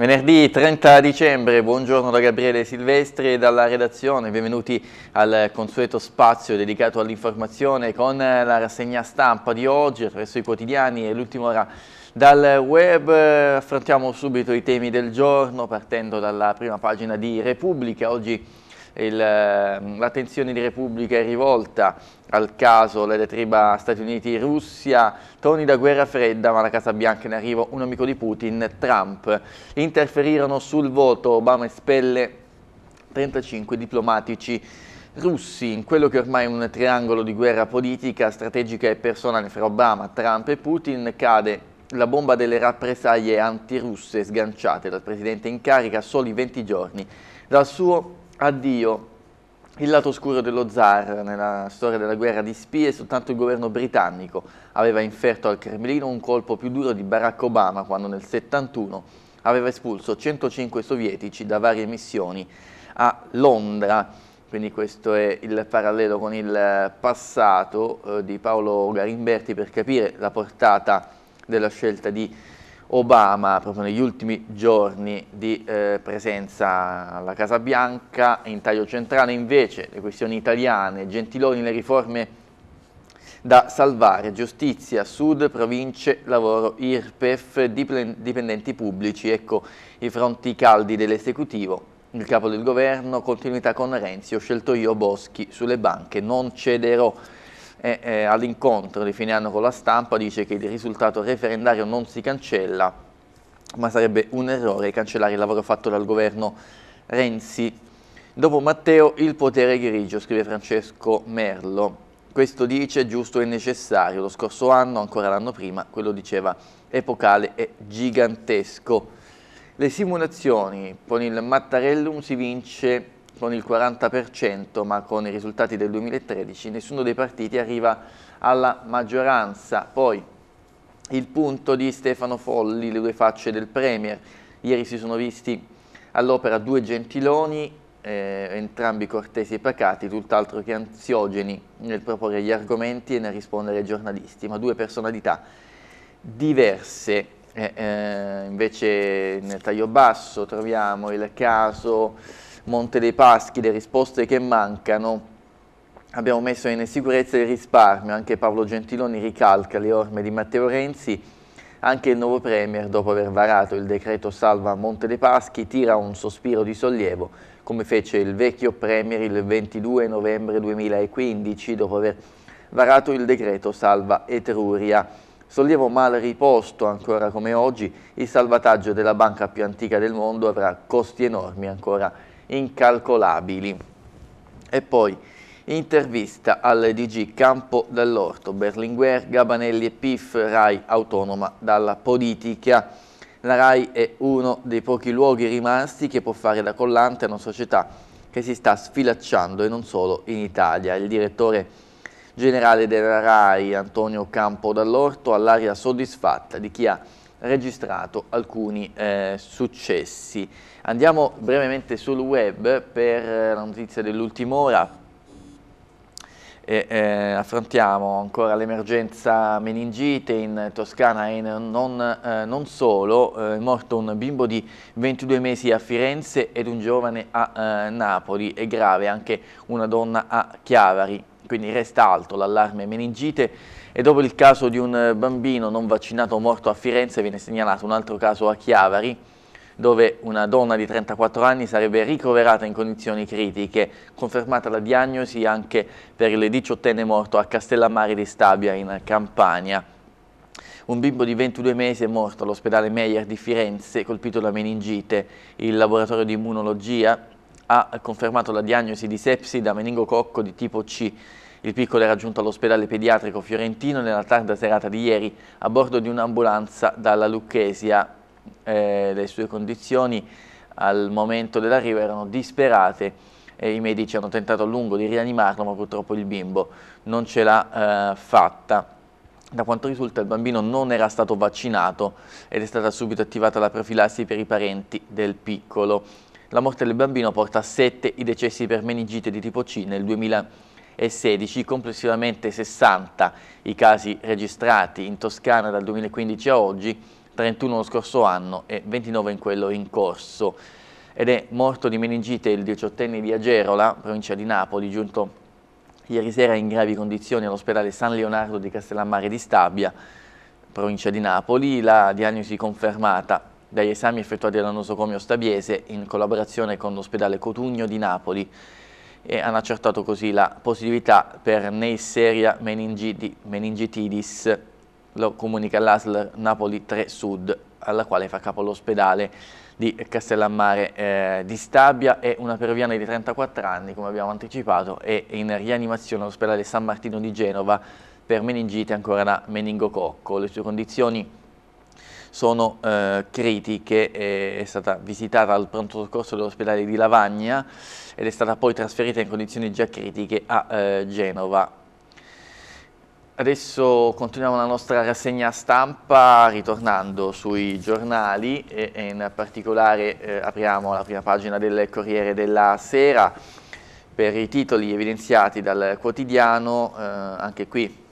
Venerdì 30 dicembre, buongiorno da Gabriele Silvestri e dalla redazione, benvenuti al consueto spazio dedicato all'informazione con la rassegna stampa di oggi attraverso i quotidiani e l'ultima ora dal web. Affrontiamo subito i temi del giorno partendo dalla prima pagina di Repubblica. Oggi Ehm, l'attenzione di Repubblica è rivolta al caso la diatriba Stati Uniti-Russia, toni da guerra fredda, ma la Casa Bianca in arrivo un amico di Putin, Trump. Interferirono sul voto, Obama espelle 35 diplomatici russi in quello che ormai è un triangolo di guerra politica, strategica e personale fra Obama, Trump e Putin cade la bomba delle rappresaglie antirusse sganciate dal presidente in carica a soli 20 giorni dal suo addio il lato oscuro dello zar nella storia della guerra di spie, soltanto il governo britannico aveva inferto al Cremlino un colpo più duro di Barack Obama quando nel 71 aveva espulso 105 sovietici da varie missioni a Londra. Quindi questo è il parallelo con il passato eh, di Paolo Garimberti per capire la portata della scelta di Obama proprio negli ultimi giorni di eh, presenza alla Casa Bianca, in taglio centrale invece le questioni italiane, Gentiloni le riforme da salvare, giustizia, sud, province, lavoro, IRPEF, dipendenti pubblici, ecco i fronti caldi dell'esecutivo, il capo del governo, continuità con Renzi, ho scelto io Boschi sulle banche, non cederò e, eh, all'incontro di fine anno con la stampa dice che il risultato referendario non si cancella, ma sarebbe un errore cancellare il lavoro fatto dal governo Renzi. Dopo Matteo il potere grigio, scrive Francesco Merlo. Questo dice giusto e necessario, lo scorso anno, ancora l'anno prima, quello diceva epocale e gigantesco. Le simulazioni con il Mattarellum si vince con il 40%, ma con i risultati del 2013 nessuno dei partiti arriva alla maggioranza. Poi il punto di Stefano Folli, le due facce del Premier. Ieri si sono visti all'opera due gentiloni, eh, entrambi cortesi e pacati, tutt'altro che ansiogeni nel proporre gli argomenti e nel rispondere ai giornalisti, ma due personalità diverse. Eh, eh, invece nel taglio basso troviamo il caso Monte dei Paschi, le risposte che mancano, abbiamo messo in sicurezza il risparmio, anche Paolo Gentiloni ricalca le orme di Matteo Renzi, anche il nuovo Premier, dopo aver varato il decreto Salva Monte dei Paschi, tira un sospiro di sollievo, come fece il vecchio Premier il 22 novembre 2015, dopo aver varato il decreto Salva Etruria. Sollievo mal riposto, ancora come oggi, il salvataggio della banca più antica del mondo avrà costi enormi ancora incalcolabili. E poi intervista al DG Campo dell'Orto, Berlinguer, Gabanelli e Pif, RAI autonoma dalla politica. La RAI è uno dei pochi luoghi rimasti che può fare da collante a una società che si sta sfilacciando e non solo in Italia. Il direttore generale della RAI, Antonio Campo dall'Orto, all'aria soddisfatta di chi ha registrato alcuni eh, successi. Andiamo brevemente sul web per eh, la notizia dell'ultima ora. E, eh, affrontiamo ancora l'emergenza meningite in Toscana e non, eh, non solo, eh, è morto un bimbo di 22 mesi a Firenze ed un giovane a eh, Napoli, è grave anche una donna a Chiavari, quindi resta alto l'allarme meningite e dopo il caso di un eh, bambino non vaccinato morto a Firenze viene segnalato un altro caso a Chiavari dove una donna di 34 anni sarebbe ricoverata in condizioni critiche, confermata la diagnosi anche per il 18enne morto a Castellammare di Stabia in Campania. Un bimbo di 22 mesi è morto all'ospedale Meyer di Firenze, colpito da meningite. Il laboratorio di immunologia ha confermato la diagnosi di sepsi da meningococco di tipo C. Il piccolo era giunto all'ospedale pediatrico fiorentino nella tarda serata di ieri a bordo di un'ambulanza dalla Lucchesia. Eh, le sue condizioni al momento dell'arrivo erano disperate e i medici hanno tentato a lungo di rianimarlo ma purtroppo il bimbo non ce l'ha eh, fatta. Da quanto risulta il bambino non era stato vaccinato ed è stata subito attivata la profilassi per i parenti del piccolo. La morte del bambino porta a 7 i decessi per meningite di tipo C nel 2016, complessivamente 60 i casi registrati in Toscana dal 2015 a oggi, 31 lo scorso anno e 29 in quello in corso. Ed è morto di meningite il 18enne di Agerola, provincia di Napoli, giunto ieri sera in gravi condizioni all'ospedale San Leonardo di Castellammare di Stabia, provincia di Napoli, la diagnosi confermata dagli esami effettuati dall'anosocomio Stabiese in collaborazione con l'ospedale Cotugno di Napoli e hanno accertato così la positività per Neisseria meningiti, meningitidis, lo comunica l'ASL Napoli 3 Sud, alla quale fa capo l'ospedale di Castellammare eh, di Stabia e una peruviana di 34 anni, come abbiamo anticipato, è in rianimazione all'ospedale San Martino di Genova per meningite ancora da meningococco. Le sue condizioni sono eh, critiche, è stata visitata al pronto soccorso dell'ospedale di Lavagna ed è stata poi trasferita in condizioni già critiche a eh, Genova. Adesso continuiamo la nostra rassegna stampa ritornando sui giornali e, e in particolare eh, apriamo la prima pagina del Corriere della Sera per i titoli evidenziati dal quotidiano, eh, anche qui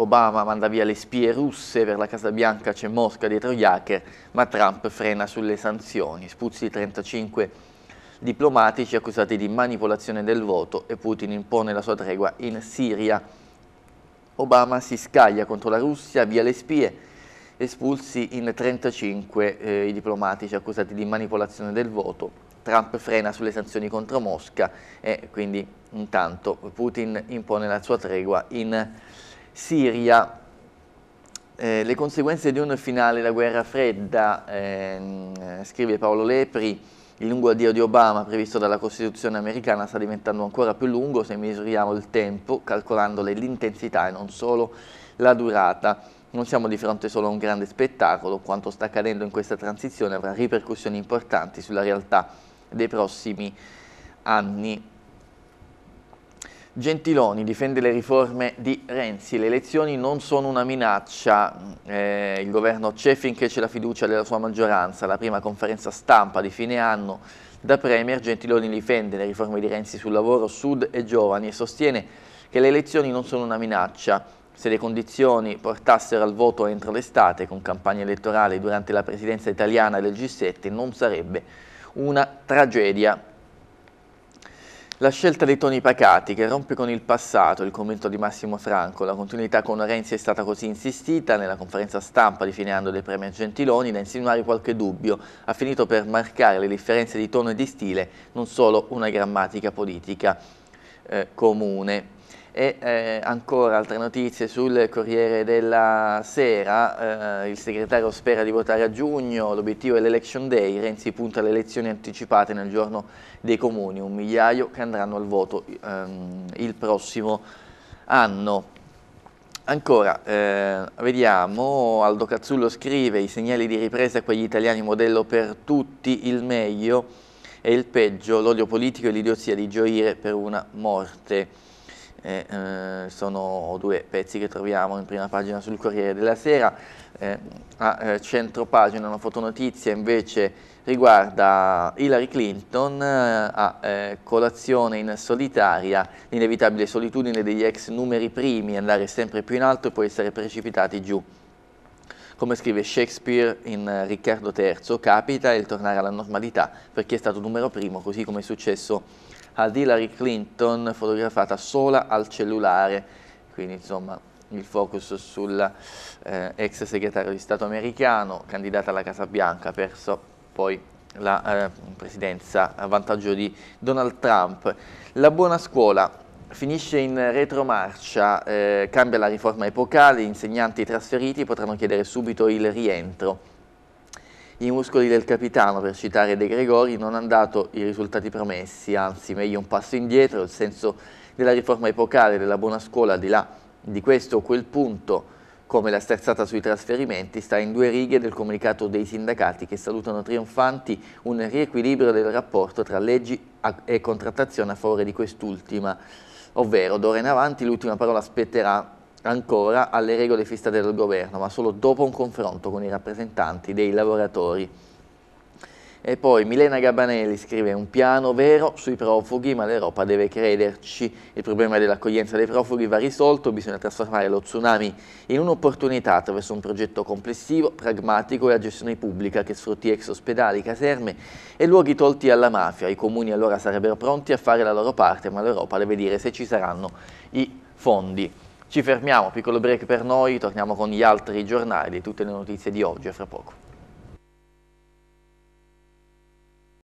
Obama manda via le spie russe, per la Casa Bianca c'è Mosca dietro gli hacker, ma Trump frena sulle sanzioni, spuzzi 35 diplomatici accusati di manipolazione del voto e Putin impone la sua tregua in Siria. Obama si scaglia contro la Russia, via le spie, espulsi in 35 eh, i diplomatici accusati di manipolazione del voto. Trump frena sulle sanzioni contro Mosca e quindi intanto Putin impone la sua tregua in Siria. Siria, eh, le conseguenze di un finale della guerra fredda, ehm, eh, scrive Paolo Lepri, il lungo addio di Obama previsto dalla Costituzione americana sta diventando ancora più lungo se misuriamo il tempo, calcolandole l'intensità e non solo la durata. Non siamo di fronte solo a un grande spettacolo, quanto sta accadendo in questa transizione avrà ripercussioni importanti sulla realtà dei prossimi anni. Gentiloni difende le riforme di Renzi, le elezioni non sono una minaccia, mm, eh, il governo c'è finché c'è la fiducia della sua maggioranza, la prima conferenza stampa di fine anno da Premier Gentiloni difende le riforme di Renzi sul lavoro, sud e giovani e sostiene che le elezioni non sono una minaccia, se le condizioni portassero al voto entro l'estate con campagna elettorale durante la presidenza italiana del G7 non sarebbe una tragedia. La scelta dei toni pacati, che rompe con il passato, il commento di Massimo Franco, la continuità con Renzi è stata così insistita nella conferenza stampa di fine anno del Premier Gentiloni da insinuare qualche dubbio, ha finito per marcare le differenze di tono e di stile, non solo una grammatica politica eh, comune. E eh, ancora altre notizie sul Corriere della Sera, eh, il segretario spera di votare a giugno, l'obiettivo è l'election day, Renzi punta alle elezioni anticipate nel giorno dei comuni, un migliaio che andranno al voto ehm, il prossimo anno. Ancora, eh, vediamo, Aldo Cazzullo scrive i segnali di ripresa quegli italiani modello per tutti, il meglio e il peggio, l'odio politico e l'idiozia di gioire per una morte eh, eh, sono due pezzi che troviamo in prima pagina sul Corriere della Sera, eh, a eh, centro pagina una fotonotizia invece riguarda Hillary Clinton eh, a eh, colazione in solitaria, l'inevitabile solitudine degli ex numeri primi, andare sempre più in alto e poi essere precipitati giù. Come scrive Shakespeare in Riccardo III, capita il tornare alla normalità per chi è stato numero primo, così come è successo ad Hillary Clinton fotografata sola al cellulare, quindi insomma il focus sulla eh, ex segretario di Stato americano, candidata alla Casa Bianca, perso poi la eh, presidenza a vantaggio di Donald Trump. La buona scuola finisce in retromarcia, eh, cambia la riforma epocale, gli insegnanti trasferiti potranno chiedere subito il rientro. I muscoli del capitano, per citare De Gregori, non hanno dato i risultati promessi, anzi meglio un passo indietro, il senso della riforma epocale, della buona scuola, al di là di questo o quel punto, come la sterzata sui trasferimenti, sta in due righe del comunicato dei sindacati che salutano trionfanti un riequilibrio del rapporto tra leggi e contrattazione a favore di quest'ultima, ovvero d'ora in avanti l'ultima parola spetterà ancora alle regole fissate dal governo, ma solo dopo un confronto con i rappresentanti dei lavoratori. E poi Milena Gabanelli scrive un piano vero sui profughi, ma l'Europa deve crederci. Il problema dell'accoglienza dei profughi va risolto, bisogna trasformare lo tsunami in un'opportunità attraverso un progetto complessivo, pragmatico e a gestione pubblica che sfrutti ex ospedali, caserme e luoghi tolti alla mafia. I comuni allora sarebbero pronti a fare la loro parte, ma l'Europa deve dire se ci saranno i fondi. Ci fermiamo, piccolo break per noi, torniamo con gli altri giornali e tutte le notizie di oggi e fra poco.